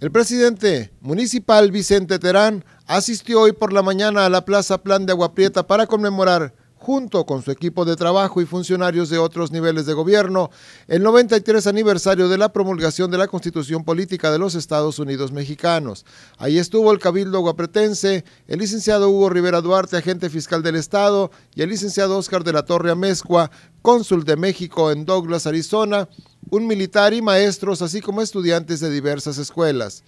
El presidente municipal Vicente Terán asistió hoy por la mañana a la Plaza Plan de Agua Prieta para conmemorar junto con su equipo de trabajo y funcionarios de otros niveles de gobierno, el 93 aniversario de la promulgación de la Constitución Política de los Estados Unidos Mexicanos. Ahí estuvo el Cabildo Guapretense, el licenciado Hugo Rivera Duarte, agente fiscal del Estado, y el licenciado Oscar de la Torre Amezcua, cónsul de México en Douglas, Arizona, un militar y maestros, así como estudiantes de diversas escuelas.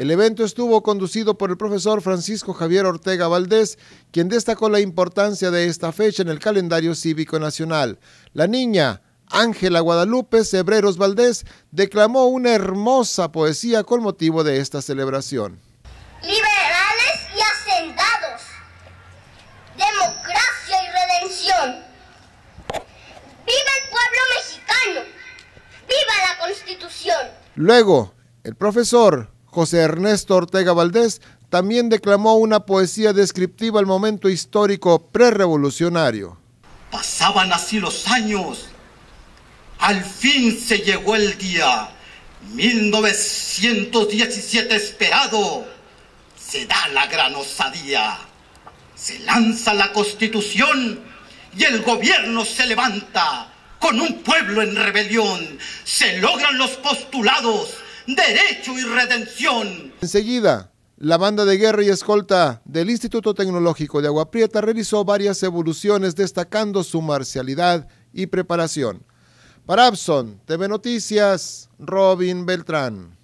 El evento estuvo conducido por el profesor Francisco Javier Ortega Valdés, quien destacó la importancia de esta fecha en el calendario cívico nacional. La niña Ángela Guadalupe Cebreros Valdés declamó una hermosa poesía con motivo de esta celebración. Liberales y hacendados, democracia y redención. ¡Viva el pueblo mexicano! ¡Viva la Constitución! Luego, el profesor José Ernesto Ortega Valdés también declamó una poesía descriptiva al momento histórico prerevolucionario. Pasaban así los años. Al fin se llegó el día. 1917 esperado. Se da la gran osadía. Se lanza la constitución y el gobierno se levanta con un pueblo en rebelión. Se logran los postulados derecho y redención. Enseguida, la banda de guerra y escolta del Instituto Tecnológico de Agua Prieta realizó varias evoluciones destacando su marcialidad y preparación. Para Abson, TV Noticias, Robin Beltrán.